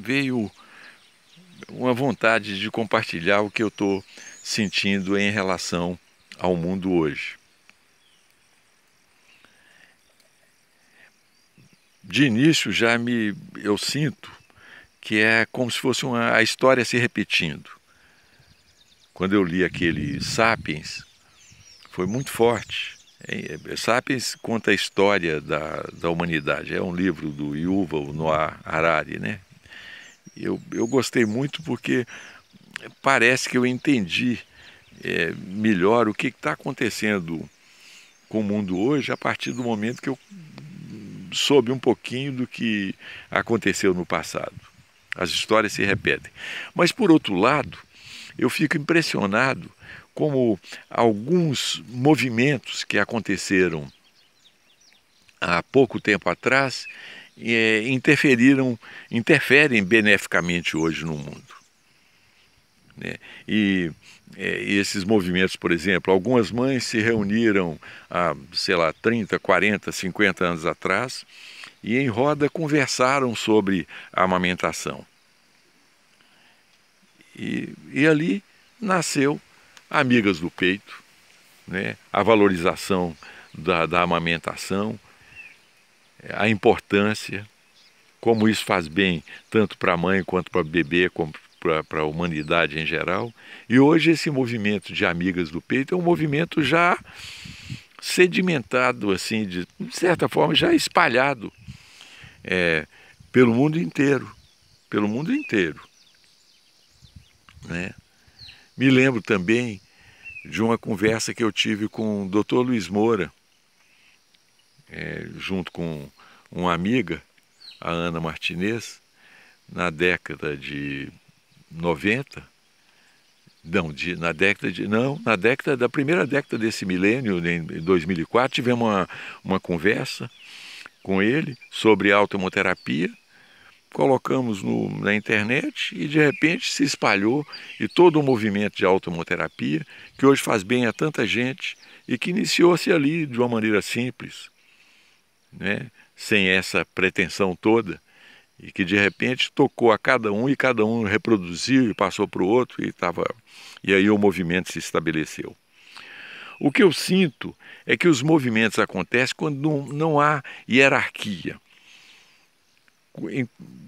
veio uma vontade de compartilhar o que eu estou sentindo em relação ao mundo hoje. De início já me eu sinto que é como se fosse uma, a história se repetindo. Quando eu li aquele Sapiens, foi muito forte. É, é, Sapiens conta a história da, da humanidade. É um livro do Yuval Noah Harari, né? Eu, eu gostei muito porque parece que eu entendi é, melhor o que está acontecendo com o mundo hoje a partir do momento que eu soube um pouquinho do que aconteceu no passado. As histórias se repetem. Mas, por outro lado, eu fico impressionado como alguns movimentos que aconteceram há pouco tempo atrás é, interferiram, interferem beneficamente hoje no mundo. Né? E é, esses movimentos, por exemplo, algumas mães se reuniram há, sei lá, 30, 40, 50 anos atrás e em roda conversaram sobre a amamentação. E, e ali nasceu Amigas do Peito, né? a valorização da, da amamentação, a importância, como isso faz bem tanto para a mãe quanto para o bebê, como para a humanidade em geral. E hoje esse movimento de Amigas do Peito é um movimento já sedimentado, assim, de, de certa forma, já espalhado é, pelo mundo inteiro. Pelo mundo inteiro. Né? Me lembro também de uma conversa que eu tive com o Dr. Luiz Moura, é, junto com uma amiga, a Ana Martinez, na década de 90, não, de, na década de. Não, na década da primeira década desse milênio, em 2004, tivemos uma, uma conversa com ele sobre automoterapia. Colocamos no, na internet e de repente se espalhou e todo o movimento de automoterapia, que hoje faz bem a tanta gente e que iniciou-se ali de uma maneira simples, né, sem essa pretensão toda, e que de repente tocou a cada um e cada um reproduziu e passou para o outro e tava, e aí o movimento se estabeleceu. O que eu sinto é que os movimentos acontecem quando não, não há hierarquia.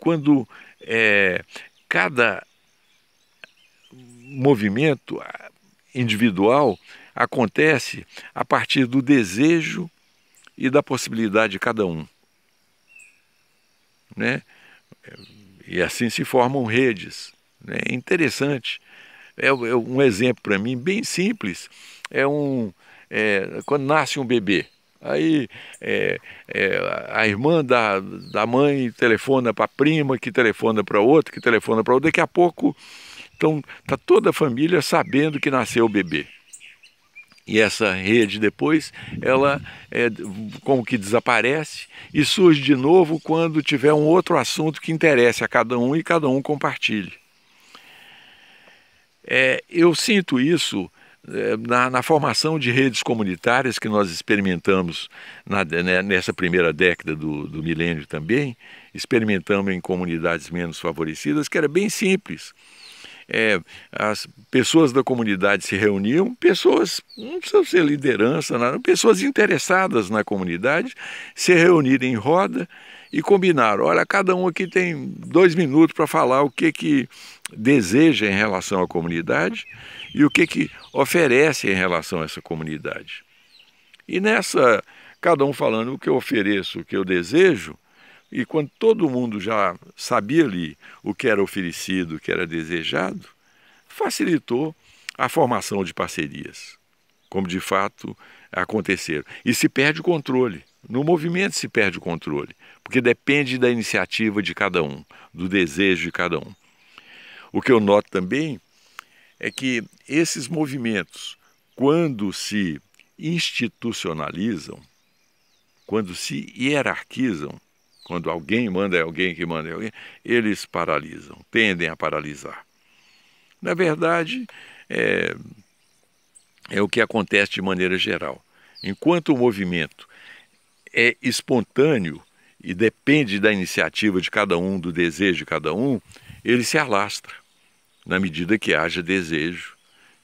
Quando é, cada movimento individual acontece a partir do desejo e da possibilidade de cada um. Né? E assim se formam redes. Né? É interessante. É, é um exemplo para mim bem simples. É um é, quando nasce um bebê. Aí é, é, a irmã da, da mãe telefona para a prima, que telefona para outra, que telefona para outra. Daqui a pouco então, tá toda a família sabendo que nasceu o bebê. E essa rede depois, ela é, como que desaparece e surge de novo quando tiver um outro assunto que interesse a cada um e cada um compartilhe. É, eu sinto isso é, na, na, formação de redes comunitárias que nós experimentamos na, né, nessa primeira década do, do milênio também, experimentamos em comunidades menos favorecidas, que era bem simples é, as pessoas da comunidade se reuniam, pessoas, não precisam ser liderança, nada, pessoas interessadas na comunidade se reunirem em roda e combinaram: olha, cada um aqui tem dois minutos para falar o que, que deseja em relação à comunidade e o que, que oferece em relação a essa comunidade. E nessa, cada um falando o que eu ofereço, o que eu desejo, e quando todo mundo já sabia ali o que era oferecido, o que era desejado, facilitou a formação de parcerias, como de fato aconteceram. E se perde o controle. No movimento se perde o controle, porque depende da iniciativa de cada um, do desejo de cada um. O que eu noto também é que esses movimentos, quando se institucionalizam, quando se hierarquizam, quando alguém manda é alguém que manda é alguém, eles paralisam, tendem a paralisar. Na verdade, é, é o que acontece de maneira geral. Enquanto o movimento é espontâneo e depende da iniciativa de cada um, do desejo de cada um, ele se alastra na medida que haja desejo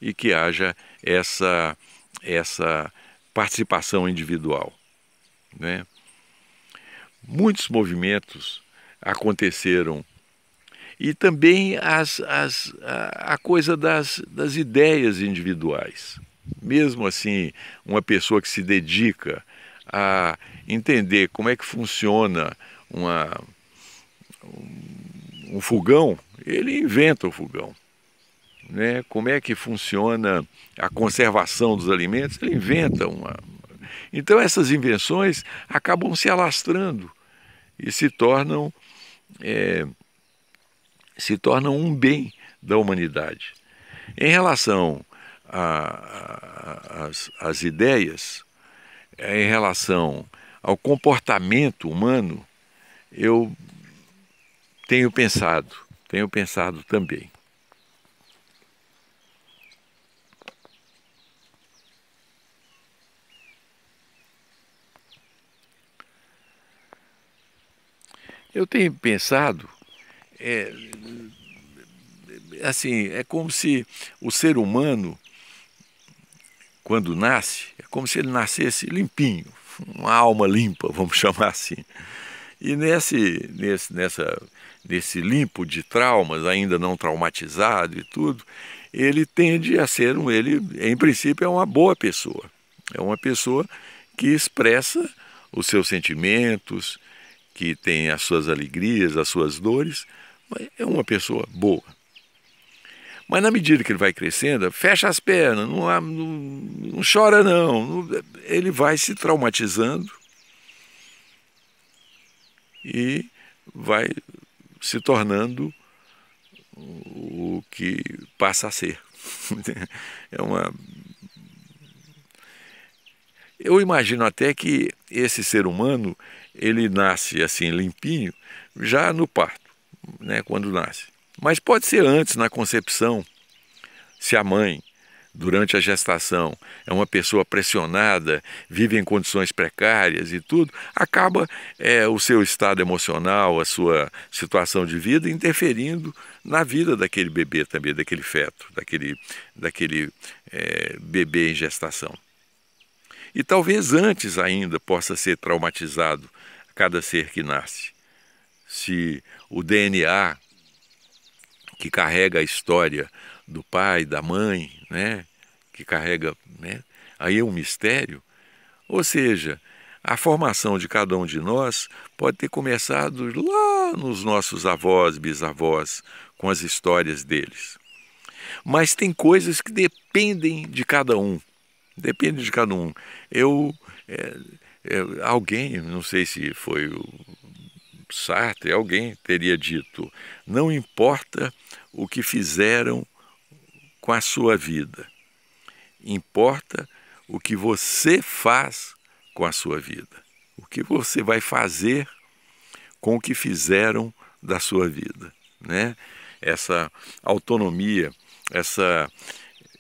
e que haja essa, essa participação individual. Né? muitos movimentos aconteceram. E também as, as, a, a coisa das, das ideias individuais. Mesmo assim, uma pessoa que se dedica a entender como é que funciona uma, um, um fogão, ele inventa o fogão. Né? Como é que funciona a conservação dos alimentos, ele inventa uma, então essas invenções acabam se alastrando e se tornam é, se tornam um bem da humanidade. Em relação às ideias, é, em relação ao comportamento humano, eu tenho pensado, tenho pensado também. Eu tenho pensado, é, assim, é como se o ser humano, quando nasce, é como se ele nascesse limpinho, uma alma limpa, vamos chamar assim. E nesse, nesse, nessa, nesse limpo de traumas, ainda não traumatizado e tudo, ele tende a ser um, ele, em princípio, é uma boa pessoa. É uma pessoa que expressa os seus sentimentos, que tem as suas alegrias, as suas dores, mas é uma pessoa boa. Mas na medida que ele vai crescendo, fecha as pernas, não, não, não chora não, ele vai se traumatizando e vai se tornando o que passa a ser. É uma eu imagino até que esse ser humano, ele nasce assim limpinho já no parto, né, quando nasce. Mas pode ser antes, na concepção, se a mãe durante a gestação é uma pessoa pressionada, vive em condições precárias e tudo, acaba é, o seu estado emocional, a sua situação de vida interferindo na vida daquele bebê também, daquele feto, daquele, daquele é, bebê em gestação. E talvez antes ainda possa ser traumatizado cada ser que nasce. Se o DNA que carrega a história do pai, da mãe, né, que carrega, né, aí é um mistério. Ou seja, a formação de cada um de nós pode ter começado lá nos nossos avós, bisavós, com as histórias deles. Mas tem coisas que dependem de cada um. Depende de cada um. Eu, é, é, alguém, não sei se foi o Sartre, alguém teria dito: não importa o que fizeram com a sua vida, importa o que você faz com a sua vida, o que você vai fazer com o que fizeram da sua vida, né? Essa autonomia, essa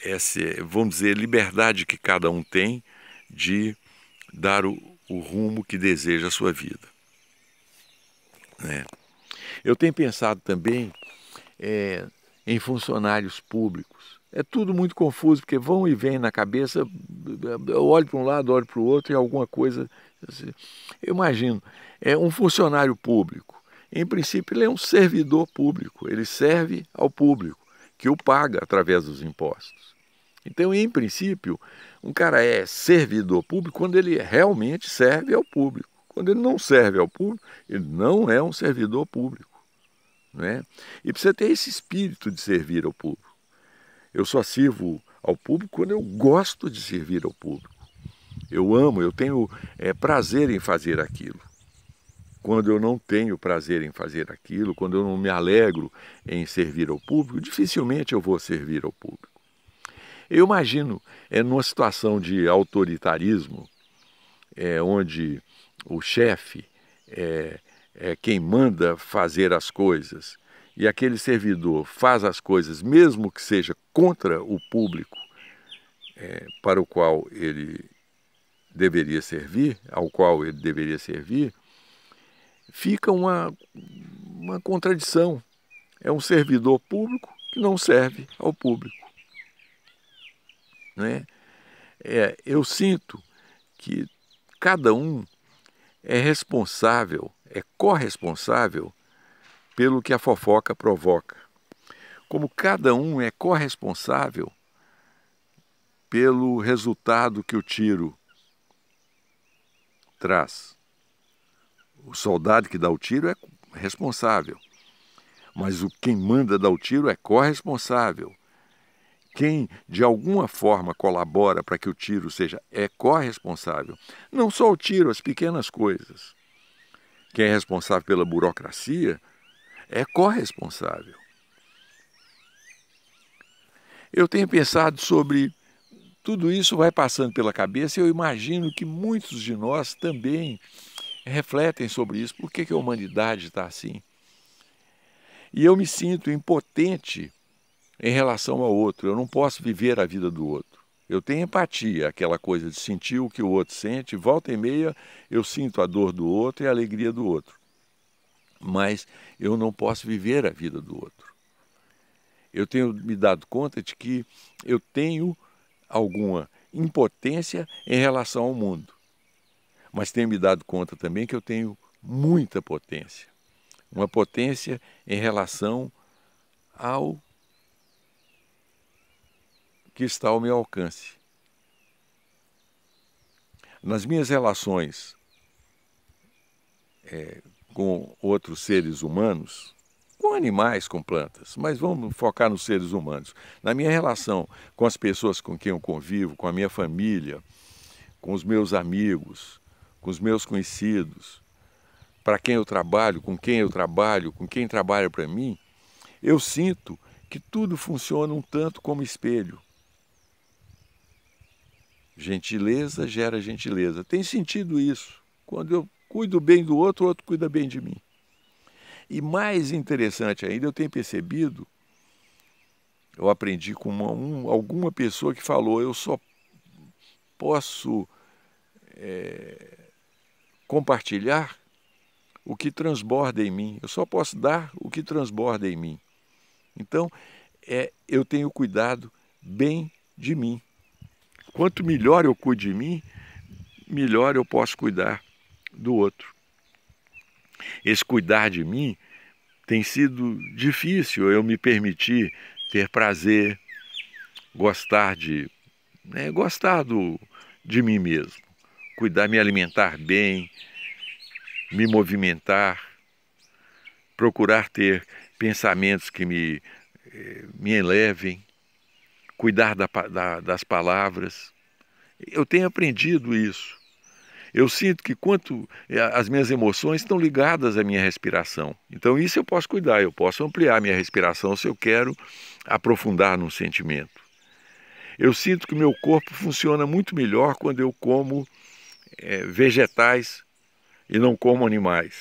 essa, vamos dizer, liberdade que cada um tem de dar o, o rumo que deseja a sua vida. Né? Eu tenho pensado também é, em funcionários públicos. É tudo muito confuso, porque vão e vêm na cabeça, eu olho para um lado, olho para o outro e alguma coisa. Assim. Eu imagino, é um funcionário público. Em princípio, ele é um servidor público, ele serve ao público que o paga através dos impostos. Então, em princípio, um cara é servidor público quando ele realmente serve ao público. Quando ele não serve ao público, ele não é um servidor público. Né? E precisa ter esse espírito de servir ao público. Eu só sirvo ao público quando eu gosto de servir ao público. Eu amo, eu tenho é, prazer em fazer aquilo quando eu não tenho prazer em fazer aquilo, quando eu não me alegro em servir ao público, dificilmente eu vou servir ao público. Eu imagino, é numa situação de autoritarismo, é, onde o chefe é, é quem manda fazer as coisas e aquele servidor faz as coisas, mesmo que seja contra o público é, para o qual ele deveria servir, ao qual ele deveria servir, fica uma, uma contradição. É um servidor público que não serve ao público. Né? É, eu sinto que cada um é responsável, é corresponsável pelo que a fofoca provoca. Como cada um é corresponsável pelo resultado que o tiro traz o soldado que dá o tiro é responsável, mas o quem manda dar o tiro é corresponsável. Quem de alguma forma colabora para que o tiro seja é corresponsável. Não só o tiro, as pequenas coisas. Quem é responsável pela burocracia é corresponsável. Eu tenho pensado sobre tudo isso vai passando pela cabeça e eu imagino que muitos de nós também refletem sobre isso. Por que, que a humanidade está assim? E eu me sinto impotente em relação ao outro. Eu não posso viver a vida do outro. Eu tenho empatia, aquela coisa de sentir o que o outro sente. Volta e meia eu sinto a dor do outro e a alegria do outro. Mas eu não posso viver a vida do outro. Eu tenho me dado conta de que eu tenho alguma impotência em relação ao mundo mas tenho me dado conta também que eu tenho muita potência. Uma potência em relação ao que está ao meu alcance. Nas minhas relações é, com outros seres humanos, com animais, com plantas, mas vamos focar nos seres humanos. Na minha relação com as pessoas com quem eu convivo, com a minha família, com os meus amigos, com os meus conhecidos, para quem eu trabalho, com quem eu trabalho, com quem trabalha para mim, eu sinto que tudo funciona um tanto como espelho. Gentileza gera gentileza. Tem sentido isso. Quando eu cuido bem do outro, o outro cuida bem de mim. E mais interessante ainda, eu tenho percebido, eu aprendi com uma, um, alguma pessoa que falou: eu só posso é, compartilhar o que transborda em mim. Eu só posso dar o que transborda em mim. Então, é, eu tenho cuidado bem de mim. Quanto melhor eu cuido de mim, melhor eu posso cuidar do outro. Esse cuidar de mim tem sido difícil eu me permitir ter prazer, gostar de né, gostar do, de mim mesmo cuidar, me alimentar bem, me movimentar, procurar ter pensamentos que me, eh, me elevem, cuidar da, da, das palavras. Eu tenho aprendido isso. Eu sinto que quanto eh, as minhas emoções estão ligadas à minha respiração. Então isso eu posso cuidar, eu posso ampliar minha respiração se eu quero aprofundar num sentimento. Eu sinto que meu corpo funciona muito melhor quando eu como é, vegetais e não como animais.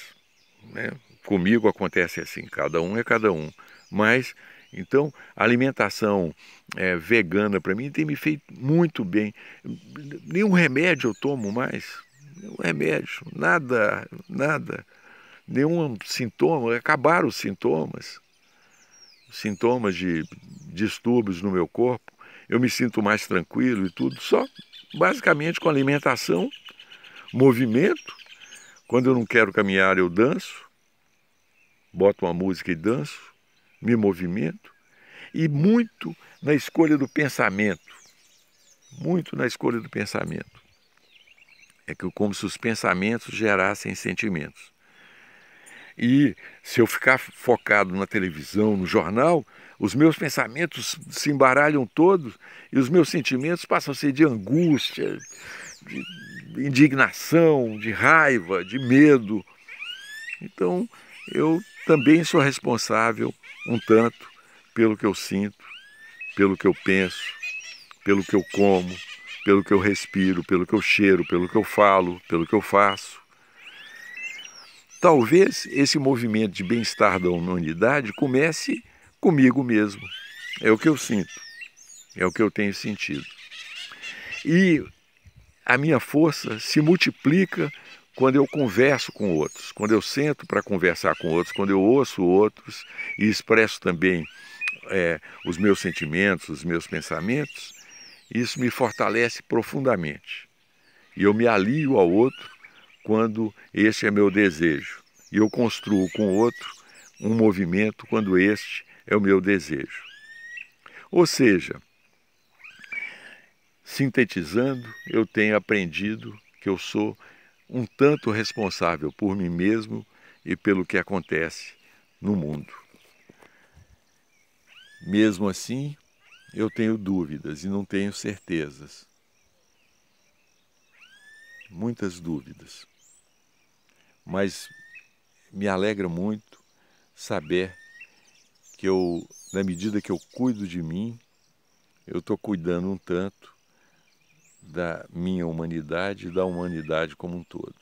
Né? Comigo acontece assim, cada um é cada um. Mas, então, a alimentação é, vegana para mim tem me feito muito bem. Nenhum remédio eu tomo mais, nenhum remédio, nada, nada. Nenhum sintoma, acabaram os sintomas. Sintomas de distúrbios no meu corpo, eu me sinto mais tranquilo e tudo, só basicamente com alimentação movimento. Quando eu não quero caminhar, eu danço, boto uma música e danço, me movimento. E muito na escolha do pensamento. Muito na escolha do pensamento. É que como se os pensamentos gerassem sentimentos. E se eu ficar focado na televisão, no jornal, os meus pensamentos se embaralham todos e os meus sentimentos passam a ser de angústia, de indignação, de raiva, de medo. Então, eu também sou responsável um tanto pelo que eu sinto, pelo que eu penso, pelo que eu como, pelo que eu respiro, pelo que eu cheiro, pelo que eu falo, pelo que eu faço. Talvez esse movimento de bem-estar da humanidade comece comigo mesmo. É o que eu sinto, é o que eu tenho sentido. E a minha força se multiplica quando eu converso com outros, quando eu sento para conversar com outros, quando eu ouço outros e expresso também é, os meus sentimentos, os meus pensamentos, isso me fortalece profundamente. E eu me alio ao outro quando este é meu desejo. E eu construo com o outro um movimento quando este é o meu desejo. Ou seja, Sintetizando, eu tenho aprendido que eu sou um tanto responsável por mim mesmo e pelo que acontece no mundo. Mesmo assim, eu tenho dúvidas e não tenho certezas. Muitas dúvidas. Mas me alegra muito saber que eu, na medida que eu cuido de mim, eu estou cuidando um tanto da minha humanidade e da humanidade como um todo.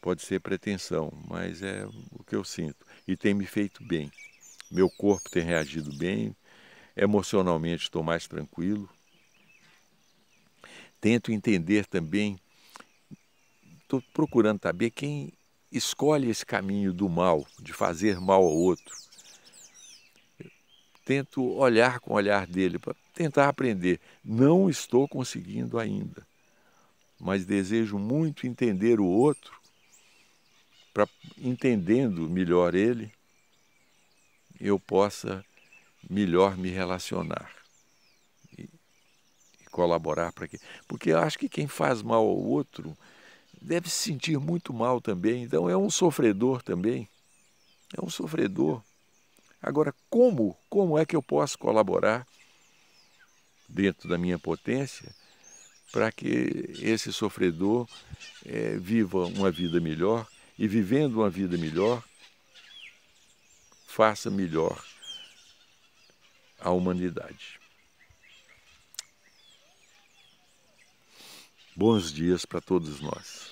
Pode ser pretensão, mas é o que eu sinto. E tem me feito bem. Meu corpo tem reagido bem, emocionalmente estou mais tranquilo. Tento entender também, estou procurando saber quem escolhe esse caminho do mal, de fazer mal ao outro tento olhar com o olhar dele para tentar aprender. Não estou conseguindo ainda, mas desejo muito entender o outro para entendendo melhor ele, eu possa melhor me relacionar e, e colaborar para que, porque eu acho que quem faz mal ao outro deve se sentir muito mal também. Então é um sofredor também, é um sofredor Agora, como, como é que eu posso colaborar dentro da minha potência para que esse sofredor é, viva uma vida melhor e, vivendo uma vida melhor, faça melhor a humanidade? Bons dias para todos nós.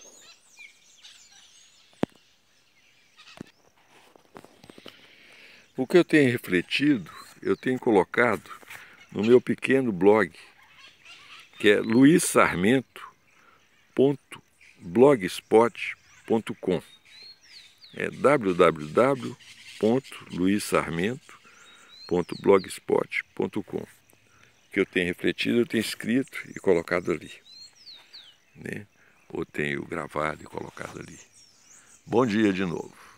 O que eu tenho refletido, eu tenho colocado no meu pequeno blog, que é luissarmento.blogspot.com. É www.luissarmento.blogspot.com. Que eu tenho refletido, eu tenho escrito e colocado ali. Né? Ou tenho gravado e colocado ali. Bom dia de novo.